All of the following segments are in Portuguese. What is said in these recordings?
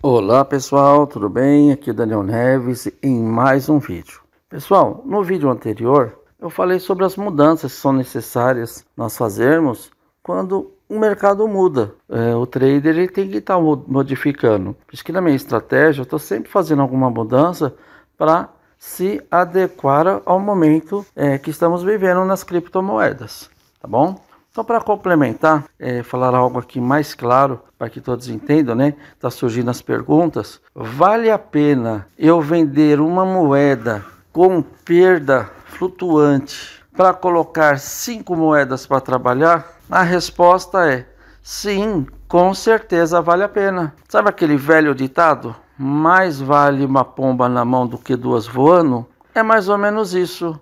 Olá pessoal, tudo bem? Aqui é Daniel Neves em mais um vídeo. Pessoal, no vídeo anterior eu falei sobre as mudanças que são necessárias nós fazermos quando o mercado muda. É, o trader ele tem que estar tá modificando. Por isso que na minha estratégia eu estou sempre fazendo alguma mudança para se adequar ao momento é, que estamos vivendo nas criptomoedas, tá bom? Então, para complementar, é, falar algo aqui mais claro para que todos entendam, né? Tá surgindo as perguntas. Vale a pena eu vender uma moeda com perda flutuante para colocar cinco moedas para trabalhar? A resposta é sim, com certeza vale a pena. Sabe aquele velho ditado? Mais vale uma pomba na mão do que duas voando? É mais ou menos isso.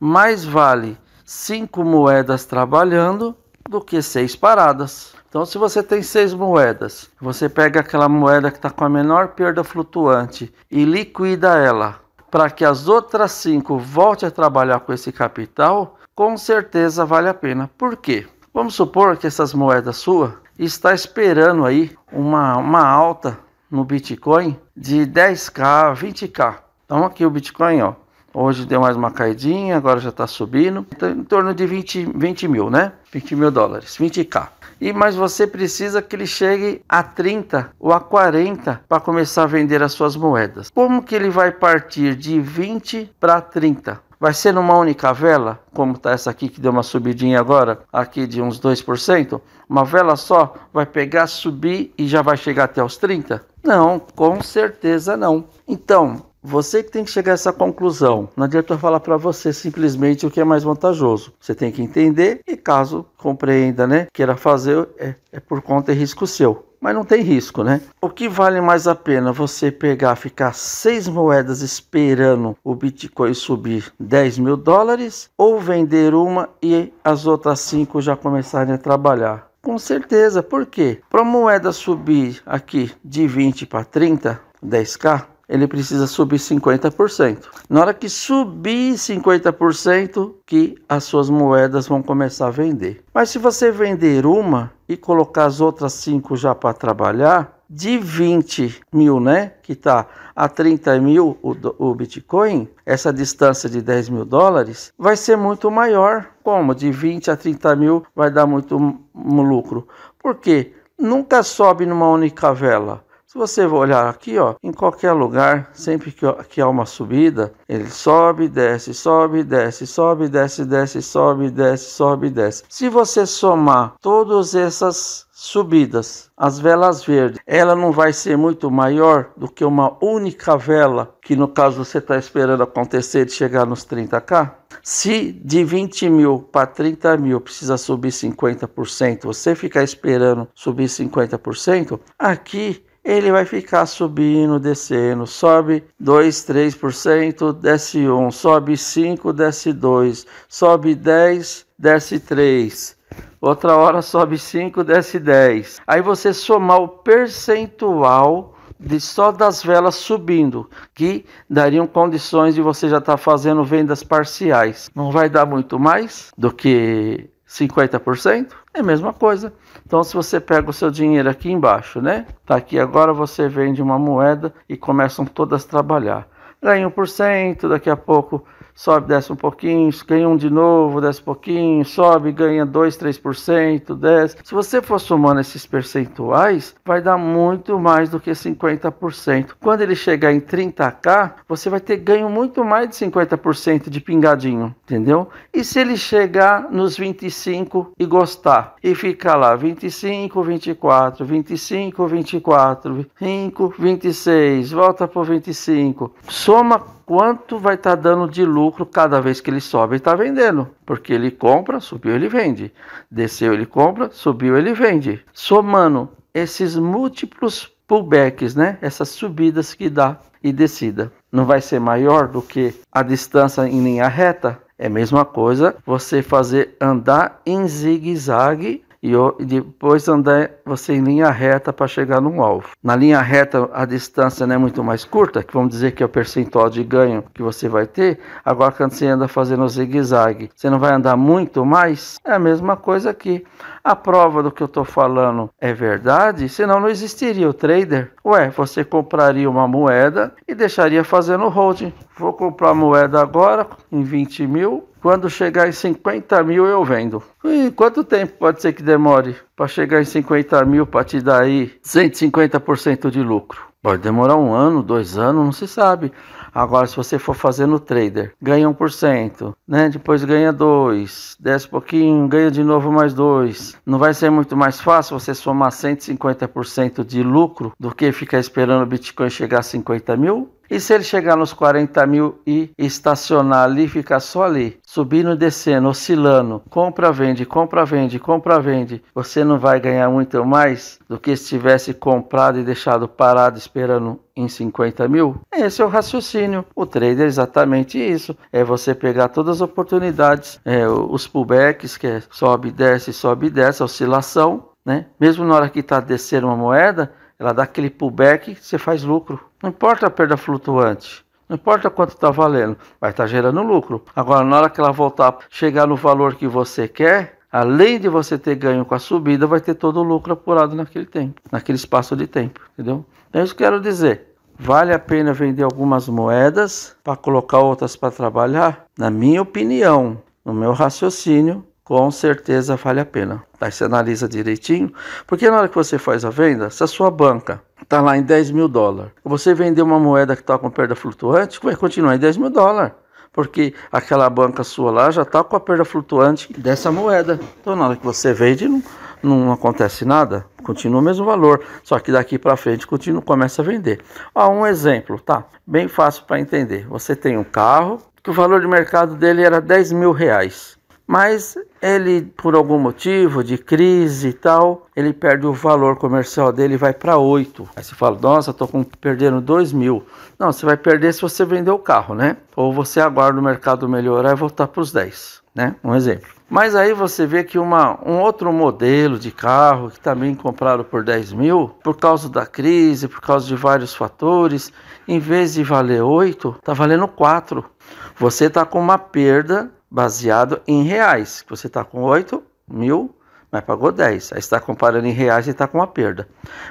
Mais vale cinco moedas trabalhando do que seis paradas. Então, se você tem seis moedas, você pega aquela moeda que está com a menor perda flutuante e liquida ela para que as outras cinco voltem a trabalhar com esse capital, com certeza vale a pena. Por quê? Vamos supor que essas moedas sua está esperando aí uma, uma alta no Bitcoin de 10k, 20k. Então aqui o Bitcoin, ó, Hoje deu mais uma caidinha, agora já está subindo. Então, em torno de 20, 20 mil, né? 20 mil dólares, 20k. E mas você precisa que ele chegue a 30 ou a 40 para começar a vender as suas moedas. Como que ele vai partir de 20 para 30? Vai ser numa única vela, como está essa aqui que deu uma subidinha agora, aqui de uns 2%? Uma vela só vai pegar, subir e já vai chegar até os 30? Não, com certeza não. Então, você que tem que chegar a essa conclusão. Não adianta eu falar para você simplesmente o que é mais vantajoso. Você tem que entender e caso compreenda, né, queira fazer, é, é por conta e risco seu mas não tem risco, né? O que vale mais a pena você pegar, ficar seis moedas esperando o Bitcoin subir 10 mil dólares ou vender uma e as outras cinco já começarem a trabalhar? Com certeza, por quê? Para a moeda subir aqui de 20 para 30, 10k, ele precisa subir 50%. Na hora que subir 50%, que as suas moedas vão começar a vender. Mas se você vender uma e colocar as outras cinco já para trabalhar, de 20 mil, né? Que está a 30 mil o, o Bitcoin, essa distância de 10 mil dólares vai ser muito maior. Como? De 20 a 30 mil vai dar muito lucro. Por quê? Nunca sobe numa única vela se você olhar aqui, ó, em qualquer lugar, sempre que, que há uma subida, ele sobe, desce, sobe, desce, sobe, desce, desce, sobe, desce, sobe, desce. Se você somar todas essas subidas, as velas verdes, ela não vai ser muito maior do que uma única vela, que no caso você está esperando acontecer de chegar nos 30k? Se de 20 mil para 30 mil precisa subir 50%, você ficar esperando subir 50%, aqui ele vai ficar subindo, descendo. Sobe 2, 3%, desce 1, sobe 5, desce 2, sobe 10, desce 3. Outra hora sobe 5, desce 10. Aí você somar o percentual de só das velas subindo, que dariam condições de você já estar tá fazendo vendas parciais. Não vai dar muito mais do que 50%? É a mesma coisa. Então, se você pega o seu dinheiro aqui embaixo, né? Tá aqui agora, você vende uma moeda e começam todas a trabalhar. Ganha 1%, daqui a pouco sobe, desce um pouquinho, ganha um de novo, desce um pouquinho, sobe, ganha 2, 3%, desce. Se você for somando esses percentuais, vai dar muito mais do que 50%. Quando ele chegar em 30k, você vai ter ganho muito mais de 50% de pingadinho, entendeu? E se ele chegar nos 25 e gostar e ficar lá 25, 24, 25, 24, 5, 26, volta para 25, soma quanto vai estar tá dando de lucro lucro cada vez que ele sobe, está vendendo, porque ele compra, subiu, ele vende, desceu, ele compra, subiu, ele vende. Somando esses múltiplos pullbacks, né? Essas subidas que dá e descida, não vai ser maior do que a distância em linha reta. É a mesma coisa você fazer andar em zigue-zague e, depois andar você em linha reta para chegar num alvo. Na linha reta a distância não é muito mais curta, que vamos dizer que é o percentual de ganho que você vai ter. Agora quando você anda fazendo zigue-zague, você não vai andar muito mais. É a mesma coisa aqui. A prova do que eu estou falando é verdade, senão não existiria o trader. Ué, você compraria uma moeda e deixaria fazendo holding. Vou comprar moeda agora em 20 mil, quando chegar em 50 mil, eu vendo. E quanto tempo pode ser que demore para chegar em 50 mil para te dar aí 150% de lucro? Pode demorar um ano, dois anos, não se sabe. Agora, se você for fazer no trader, ganha 1%, né? Depois ganha 2, desce um pouquinho, ganha de novo mais 2. Não vai ser muito mais fácil você somar 150% de lucro do que ficar esperando o Bitcoin chegar a 50 mil? E se ele chegar nos 40 mil e estacionar ali, ficar só ali, subindo, descendo, oscilando, compra, vende, compra, vende, compra, vende, você não vai ganhar muito mais do que se tivesse comprado e deixado parado esperando em 50 mil? Esse é o raciocínio. O trader é exatamente isso. É você pegar todas as oportunidades, é, os pullbacks, que é sobe, desce, sobe, desce, oscilação, né? Mesmo na hora que está descendo uma moeda, ela dá aquele pullback, você faz lucro. Não importa a perda flutuante. Não importa quanto está valendo, vai estar tá gerando lucro. Agora, na hora que ela voltar, chegar no valor que você quer, além de você ter ganho com a subida, vai ter todo o lucro apurado naquele tempo, naquele espaço de tempo, entendeu? Então, isso que quero dizer. Vale a pena vender algumas moedas para colocar outras para trabalhar? Na minha opinião, no meu raciocínio, com certeza vale a pena. Aí você analisa direitinho, porque na hora que você faz a venda, se a sua banca está lá em 10 mil dólares. Você vender uma moeda que está com perda flutuante, vai continuar em 10 mil dólares. Porque aquela banca sua lá já está com a perda flutuante dessa moeda. Então, na hora que você vende, não, não acontece nada, continua o mesmo valor, só que daqui para frente continua, começa a vender. Ó, um exemplo, tá? Bem fácil para entender. Você tem um carro que o valor de mercado dele era 10 mil reais. Mas ele, por algum motivo de crise e tal, ele perde o valor comercial dele e vai para 8. Aí você fala, nossa, estou perdendo 2 mil. Não, você vai perder se você vender o carro, né? Ou você aguarda o mercado melhorar e voltar para os 10, né? Um exemplo. Mas aí você vê que uma, um outro modelo de carro que também compraram por 10 mil, por causa da crise, por causa de vários fatores, em vez de valer 8, está valendo 4. Você está com uma perda baseado em reais. Você está com 8 mil, mas pagou 10. Aí está comparando em reais e está com uma perda.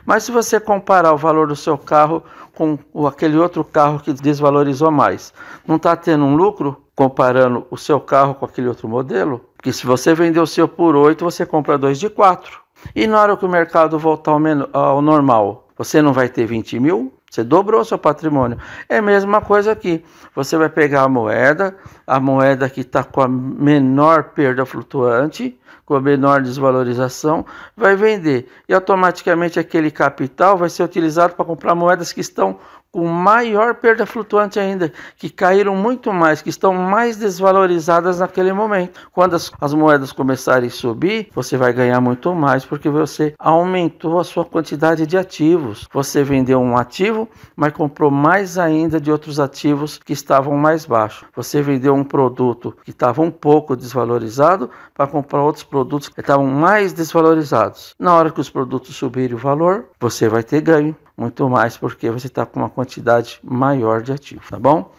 Mas se você comparar o valor do seu carro com aquele outro carro que desvalorizou mais, não está tendo um lucro comparando o seu carro com aquele outro modelo? Porque se você vender o seu por 8, você compra 2 de 4. E na hora que o mercado voltar ao, ao normal, você não vai ter 20 mil, você dobrou seu patrimônio. É a mesma coisa aqui. Você vai pegar a moeda, a moeda que está com a menor perda flutuante, com a menor desvalorização, vai vender. E automaticamente aquele capital vai ser utilizado para comprar moedas que estão com maior perda flutuante ainda, que caíram muito mais, que estão mais desvalorizadas naquele momento. Quando as, as, moedas começarem a subir, você vai ganhar muito mais porque você aumentou a sua quantidade de ativos. Você vendeu um ativo, mas comprou mais ainda de outros ativos que estavam mais baixos. Você vendeu um produto que estava um pouco desvalorizado para comprar outros produtos que estavam mais desvalorizados. Na hora que os produtos subirem o valor, você vai ter ganho muito mais, porque você está com uma quantidade maior de ativo, tá bom?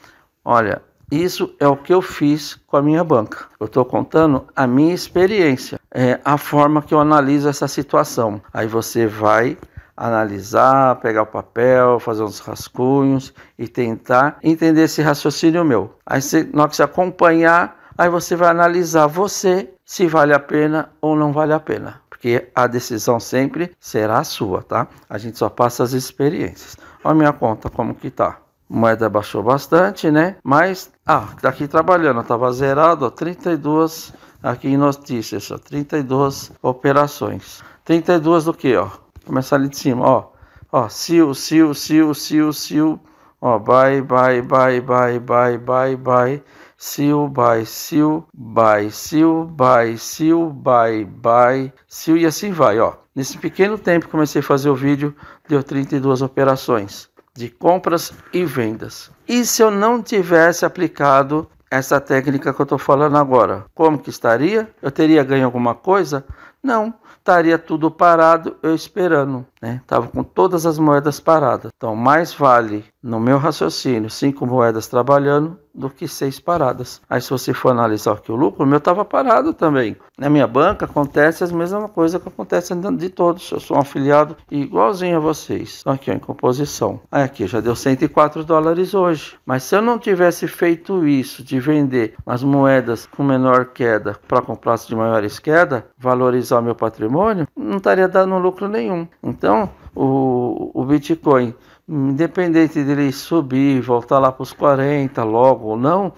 Olha, isso é o que eu fiz com a minha banca. Eu estou contando a minha experiência, é, a forma que eu analiso essa situação. Aí você vai analisar, pegar o papel, fazer uns rascunhos e tentar entender esse raciocínio meu. Aí você, na hora que você acompanhar, aí você vai analisar você se vale a pena ou não vale a pena porque a decisão sempre será sua, tá? A gente só passa as experiências. Olha a minha conta como que tá. Moeda baixou bastante, né? Mas, ah, tá aqui trabalhando, Tava zerado, ó, 32 aqui em notícias, ó, 32 operações. 32 do que, ó? Começar ali de cima, ó. Ó, sil, sil, sil, sil, sil. Ó, bye, bye, bye, bye, bye, bye, bye. Siu, Bai, Siu, Bai, Siu, Bai, Siu, Bai, Bai, Siu e assim vai, ó. Nesse pequeno tempo que comecei a fazer o vídeo, deu 32 operações de compras e vendas. E se eu não tivesse aplicado essa técnica que eu estou falando agora, como que estaria? Eu teria ganho alguma coisa? Não, estaria tudo parado, eu esperando, né? Tava com todas as moedas paradas. Então, mais vale, no meu raciocínio, cinco moedas trabalhando do que seis paradas. Aí se você for analisar que o lucro, o meu estava parado também. Na minha banca acontece a mesma coisa que acontece de todos. Eu sou um afiliado igualzinho a vocês. Então aqui ó, em composição. Aí aqui já deu 104 dólares hoje. Mas se eu não tivesse feito isso de vender as moedas com menor queda para comprar de maiores queda, valorizar meu patrimônio, não estaria dando lucro nenhum. Então o, o Bitcoin independente dele subir, voltar lá para os 40 logo ou não,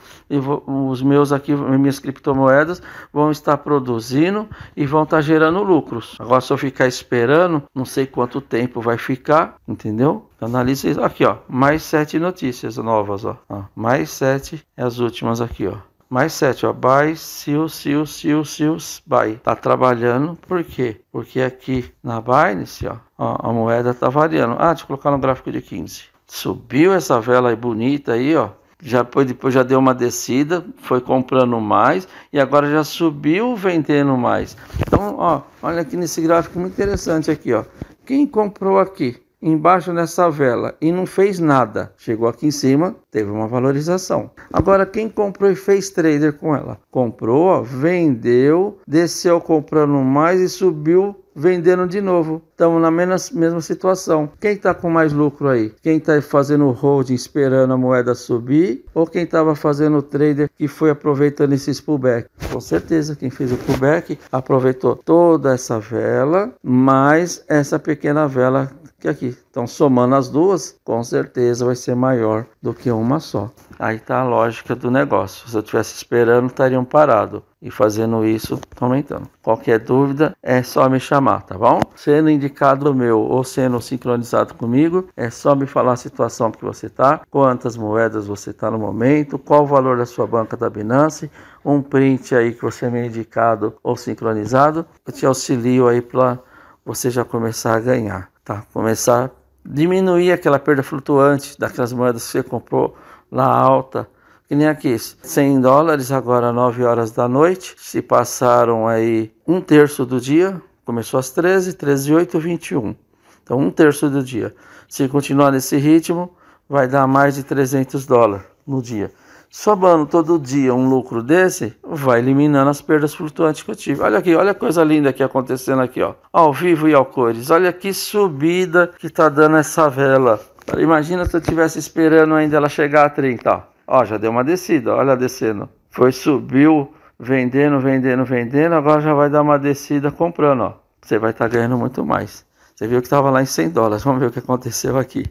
os meus aqui, minhas criptomoedas vão estar produzindo e vão estar gerando lucros. Agora se eu ficar esperando, não sei quanto tempo vai ficar, entendeu? Analisa aqui, ó, mais sete notícias novas, ó, ó mais sete é as últimas aqui, ó. Mais 7, ó, buy, sell, sell, sell, sell, buy. Tá trabalhando, por quê? Porque aqui na Binance, ó, ó a moeda tá variando. Ah, deixa eu colocar no gráfico de 15. Subiu essa vela aí bonita aí, ó. Já depois, depois já deu uma descida, foi comprando mais e agora já subiu vendendo mais. Então, ó, olha aqui nesse gráfico muito interessante aqui, ó. Quem comprou aqui embaixo nessa vela e não fez nada, chegou aqui em cima, teve uma valorização. Agora, quem comprou e fez trader com ela? Comprou, vendeu, desceu comprando mais e subiu vendendo de novo. Estamos na mesma, situação. Quem está com mais lucro aí? Quem está fazendo holding esperando a moeda subir? Ou quem estava fazendo o trader que foi aproveitando esses pullback? Com certeza, quem fez o pullback aproveitou toda essa vela, mais essa pequena vela que aqui. Então, somando as duas, com certeza vai ser maior do que uma só. Aí está a lógica do negócio. Se eu estivesse esperando, estariam parado. E fazendo isso, aumentando. Qualquer dúvida, é só me chamar, tá bom? Sendo indicado meu ou sendo sincronizado comigo, é só me falar a situação que você está, quantas moedas você está no momento, qual o valor da sua banca da Binance, um print aí que você me é indicado ou sincronizado. Eu te auxilio aí para você já começar a ganhar tá? Começar a diminuir aquela perda flutuante daquelas moedas que você comprou lá alta, que nem aqui, 100 dólares agora 9 horas da noite, se passaram aí um terço do dia, começou às 13, 13 8, 21. Então um terço do dia. Se continuar nesse ritmo, vai dar mais de 300 dólares no dia somando todo dia um lucro desse, vai eliminando as perdas flutuantes que eu tive. Olha aqui, olha a coisa linda aqui acontecendo aqui, ó. Ao vivo e ao cores. Olha que subida que tá dando essa vela. Imagina se eu tivesse esperando ainda ela chegar a 30, ó. Ó, já deu uma descida, olha descendo. Foi, subiu, vendendo, vendendo, vendendo, agora já vai dar uma descida comprando, ó. Você vai estar tá ganhando muito mais. Você viu que estava lá em 100 dólares. Vamos ver o que aconteceu aqui.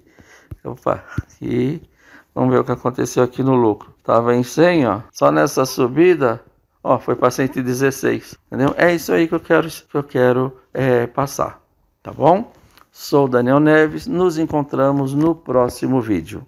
Opa, aqui Vamos ver o que aconteceu aqui no lucro. Tava em 100, ó. Só nessa subida, ó, foi para 116. Entendeu? É isso aí que eu quero, que eu quero é, passar. Tá bom? Sou Daniel Neves. Nos encontramos no próximo vídeo.